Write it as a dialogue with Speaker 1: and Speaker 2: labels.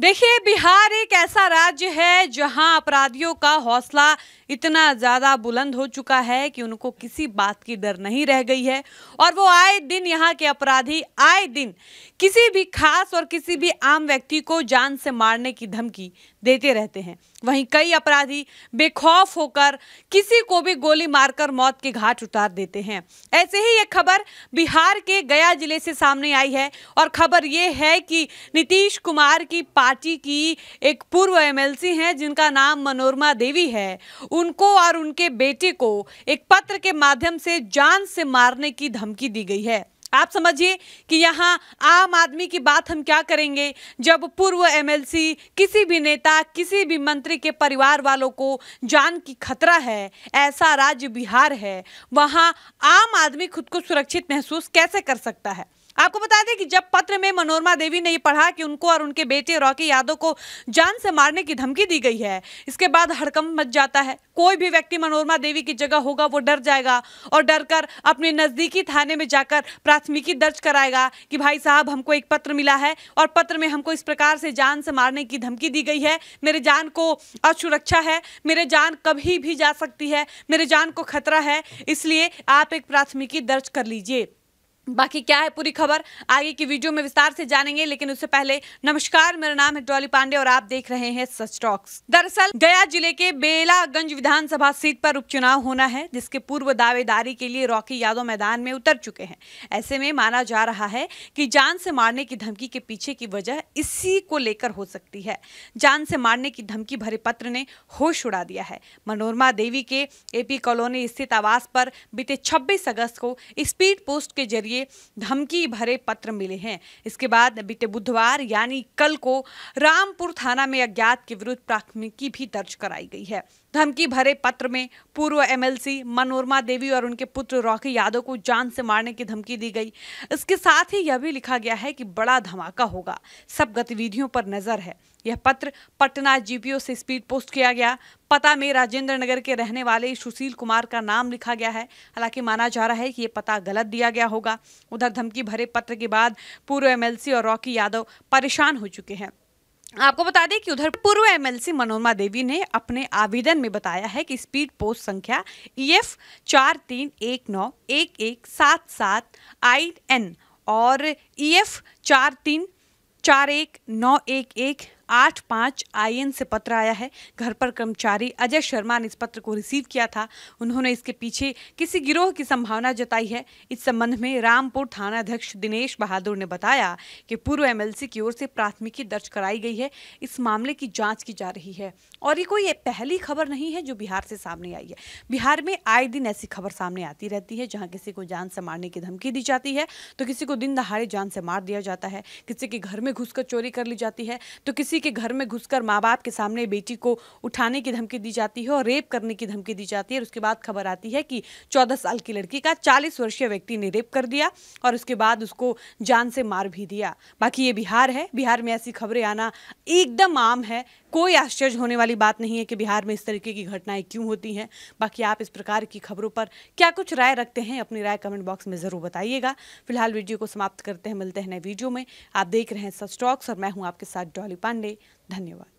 Speaker 1: देखिए बिहार एक ऐसा राज्य है जहां अपराधियों का हौसला इतना ज़्यादा बुलंद हो चुका है कि उनको किसी बात की डर नहीं रह गई है और वो आए दिन यहाँ के अपराधी आए दिन किसी भी खास और किसी भी आम व्यक्ति को जान से मारने की धमकी देते रहते हैं वहीं कई अपराधी बेखौफ होकर किसी को भी गोली मारकर मौत के घाट उतार देते हैं ऐसे ही एक खबर बिहार के गया जिले से सामने आई है और खबर ये है कि नीतीश कुमार की पार्टी की एक पूर्व एमएलसी हैं जिनका नाम मनोरमा देवी है उनको और उनके बेटे को एक पत्र के माध्यम से जान से मारने की धमकी दी गई है आप समझिए कि यहाँ आम आदमी की बात हम क्या करेंगे जब पूर्व एमएलसी किसी भी नेता किसी भी मंत्री के परिवार वालों को जान की खतरा है ऐसा राज्य बिहार है वहाँ आम आदमी खुद को सुरक्षित महसूस कैसे कर सकता है आपको बता दें कि जब पत्र में मनोरमा देवी ने यह पढ़ा कि उनको और उनके बेटे रॉकी यादव को जान से मारने की धमकी दी गई है इसके बाद हड़कम मच जाता है कोई भी व्यक्ति मनोरमा देवी की जगह होगा वो डर जाएगा और डरकर अपने नज़दीकी थाने में जाकर प्राथमिकी दर्ज कराएगा कि भाई साहब हमको एक पत्र मिला है और पत्र में हमको इस प्रकार से जान से मारने की धमकी दी गई है मेरे जान को असुरक्षा है मेरे जान कभी भी जा सकती है मेरे जान को खतरा है इसलिए आप एक प्राथमिकी दर्ज कर लीजिए बाकी क्या है पूरी खबर आगे की वीडियो में विस्तार से जानेंगे लेकिन उससे पहले नमस्कार मेरा नाम है डॉली पांडे और आप देख रहे हैं सच टॉक्स दरअसल गया जिले के बेलागंज विधानसभा सीट पर उपचुनाव होना है जिसके पूर्व दावेदारी के लिए रॉकी यादव मैदान में उतर चुके हैं ऐसे में माना जा रहा है की जान से मारने की धमकी के पीछे की वजह इसी को लेकर हो सकती है जान से मारने की धमकी भरे पत्र ने होश उड़ा दिया है मनोरमा देवी के एपी कॉलोनी स्थित आवास पर बीते छब्बीस अगस्त को स्पीड पोस्ट के जरिए लिए धमकी भरे पत्र मिले हैं इसके बाद बीते बुधवार यानी कल को रामपुर थाना में अज्ञात के विरुद्ध प्राथमिकी भी दर्ज कराई गई है धमकी भरे पत्र में पूर्व एमएलसी मनोरमा देवी और उनके पुत्र रॉकी यादव को जान से मारने की धमकी दी गई इसके साथ ही यह भी लिखा गया है कि बड़ा धमाका होगा सब गतिविधियों पर नजर है यह पत्र पटना जीपीओ से स्पीड पोस्ट किया गया पता में राजेंद्र नगर के रहने वाले सुशील कुमार का नाम लिखा गया है हालांकि माना जा रहा है कि यह पता गलत दिया गया होगा उधर धमकी भरे पत्र के बाद पूर्व एमएलसी और रॉकी यादव परेशान हो चुके हैं आपको बता दें कि उधर पूर्व एमएलसी मनोरमा देवी ने अपने आवेदन में बताया है कि स्पीड पोस्ट संख्या ई e एफ चार तीन एक नौ एक एक सात सात आई एन और ई e एफ चार तीन चार एक नौ एक एक आठ पाँच आई से पत्र आया है घर पर कर्मचारी अजय शर्मा ने इस पत्र को रिसीव किया था उन्होंने इसके पीछे किसी गिरोह की संभावना जताई है इस संबंध में रामपुर थाना अध्यक्ष दिनेश बहादुर ने बताया कि पूर्व एमएलसी की ओर से प्राथमिकी दर्ज कराई गई है इस मामले की जाँच की जा रही है और ये कोई पहली खबर नहीं है जो बिहार से सामने आई है बिहार में आए दिन ऐसी खबर सामने आती रहती है जहाँ किसी को जान से मारने की धमकी दी जाती है तो किसी को दिन दहाड़े जान से मार दिया जाता है किसी के घर में घुसकर चोरी कर ली जाती है तो किसी के घर में घुसकर माँ बाप के सामने बेटी को उठाने की धमकी दी जाती है और रेप करने की धमकी दी जाती है और उसके बाद खबर आती है कि चौदह साल की लड़की का चालीस वर्षीय व्यक्ति ने रेप कर दिया और उसके बाद उसको जान से मार भी दिया बाकी ये बिहार है बिहार में ऐसी खबरें आना एकदम आम है कोई आश्चर्य होने वाली बात नहीं है कि बिहार में इस तरीके की घटनाएं क्यों होती हैं बाकी आप इस प्रकार की खबरों पर क्या कुछ राय रखते हैं अपनी राय कमेंट बॉक्स में ज़रूर बताइएगा फिलहाल वीडियो को समाप्त करते हैं मिलते हैं नए वीडियो में आप देख रहे हैं सच टॉक्स और मैं हूँ आपके साथ डॉली पांडे धन्यवाद